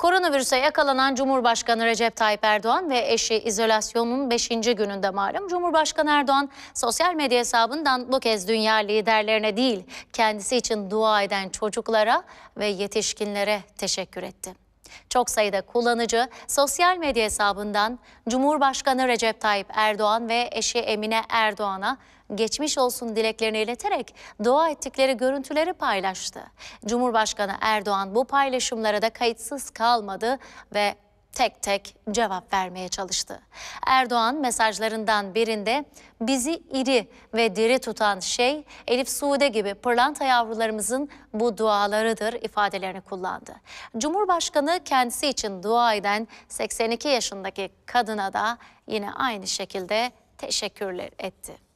Koronavirüse yakalanan Cumhurbaşkanı Recep Tayyip Erdoğan ve eşi izolasyonun 5. gününde malum Cumhurbaşkanı Erdoğan sosyal medya hesabından bu kez dünya liderlerine değil kendisi için dua eden çocuklara ve yetişkinlere teşekkür etti. Çok sayıda kullanıcı sosyal medya hesabından Cumhurbaşkanı Recep Tayyip Erdoğan ve eşi Emine Erdoğan'a geçmiş olsun dileklerini ileterek dua ettikleri görüntüleri paylaştı. Cumhurbaşkanı Erdoğan bu paylaşımlara da kayıtsız kalmadı ve tek tek cevap vermeye çalıştı. Erdoğan mesajlarından birinde bizi iri ve diri tutan şey Elif Suude gibi pırlanta yavrularımızın bu dualarıdır ifadelerini kullandı. Cumhurbaşkanı kendisi için dua eden 82 yaşındaki kadına da yine aynı şekilde teşekkürler etti.